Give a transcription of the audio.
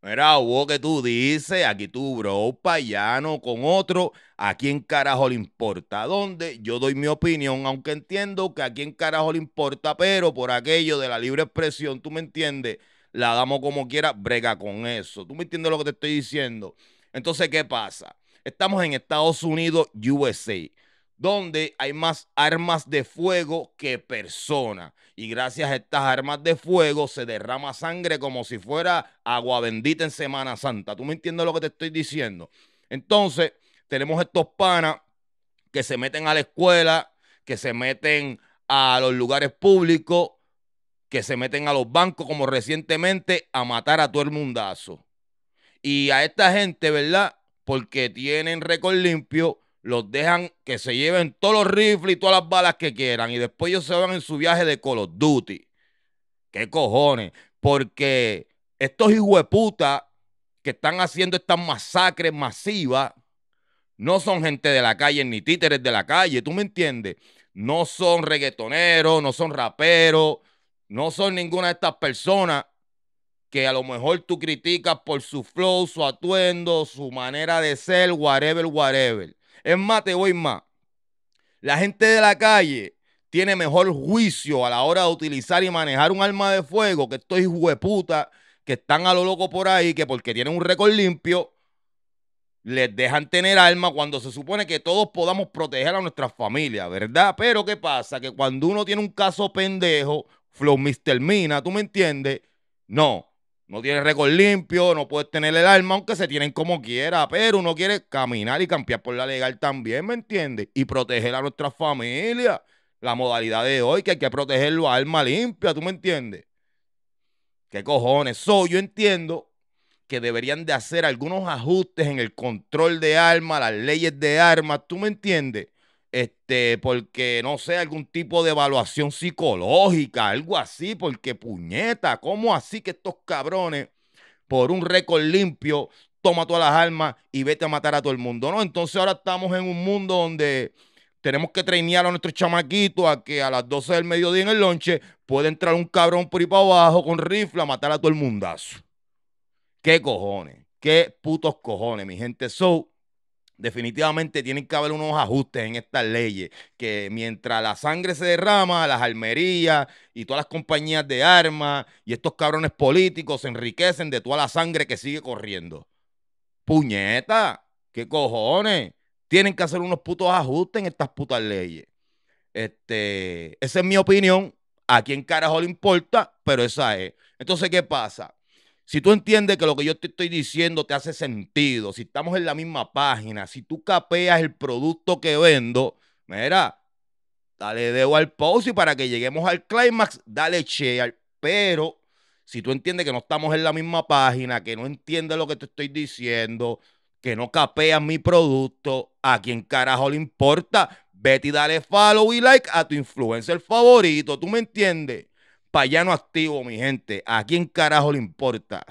Mira, Hugo, que tú dices, aquí tú, bro payano con otro, ¿a quién carajo le importa? ¿Dónde? Yo doy mi opinión, aunque entiendo que a quién carajo le importa, pero por aquello de la libre expresión, tú me entiendes, la damos como quiera, brega con eso. ¿Tú me entiendes lo que te estoy diciendo? Entonces, ¿qué pasa? Estamos en Estados Unidos, USA donde hay más armas de fuego que personas. Y gracias a estas armas de fuego se derrama sangre como si fuera agua bendita en Semana Santa. ¿Tú me entiendes lo que te estoy diciendo? Entonces, tenemos estos panas que se meten a la escuela, que se meten a los lugares públicos, que se meten a los bancos, como recientemente, a matar a todo el mundazo. Y a esta gente, ¿verdad? Porque tienen récord limpio los dejan que se lleven todos los rifles y todas las balas que quieran y después ellos se van en su viaje de Call of Duty. ¿Qué cojones? Porque estos puta que están haciendo estas masacres masivas no son gente de la calle ni títeres de la calle, ¿tú me entiendes? No son reggaetoneros, no son raperos, no son ninguna de estas personas que a lo mejor tú criticas por su flow, su atuendo, su manera de ser, whatever, whatever. Es más, te voy más. La gente de la calle tiene mejor juicio a la hora de utilizar y manejar un arma de fuego que estos hueputas que están a lo loco por ahí, que porque tienen un récord limpio, les dejan tener arma cuando se supone que todos podamos proteger a nuestras familias, ¿verdad? Pero ¿qué pasa? Que cuando uno tiene un caso pendejo, Flow Mr. Mina, ¿tú me entiendes? No, no tiene récord limpio, no puedes tener el alma, aunque se tienen como quiera, pero uno quiere caminar y campear por la legal también, ¿me entiendes? Y proteger a nuestra familia, La modalidad de hoy, que hay que protegerlo alma limpia, ¿tú me entiendes? ¿Qué cojones? soy? yo entiendo que deberían de hacer algunos ajustes en el control de armas, las leyes de armas, ¿tú me entiendes? este, porque no sé, algún tipo de evaluación psicológica, algo así, porque puñeta, ¿cómo así que estos cabrones, por un récord limpio, toma todas las armas y vete a matar a todo el mundo? No, entonces ahora estamos en un mundo donde tenemos que treinear a nuestros chamaquitos a que a las 12 del mediodía en el lonche puede entrar un cabrón por ahí para abajo con rifle a matar a todo el mundazo. ¿Qué cojones? ¿Qué putos cojones, mi gente? So, Definitivamente tienen que haber unos ajustes en estas leyes, que mientras la sangre se derrama, las armerías y todas las compañías de armas y estos cabrones políticos se enriquecen de toda la sangre que sigue corriendo. Puñeta, qué cojones. Tienen que hacer unos putos ajustes en estas putas leyes. Este, esa es mi opinión. A quién carajo le importa, pero esa es. Entonces, ¿qué pasa? Si tú entiendes que lo que yo te estoy diciendo te hace sentido, si estamos en la misma página, si tú capeas el producto que vendo, mira, dale dedo al pause y para que lleguemos al climax, dale share. Pero si tú entiendes que no estamos en la misma página, que no entiendes lo que te estoy diciendo, que no capeas mi producto, ¿a quién carajo le importa? Vete y dale follow y like a tu influencer favorito, ¿tú me entiendes? payano activo, mi gente. ¿A quién carajo le importa?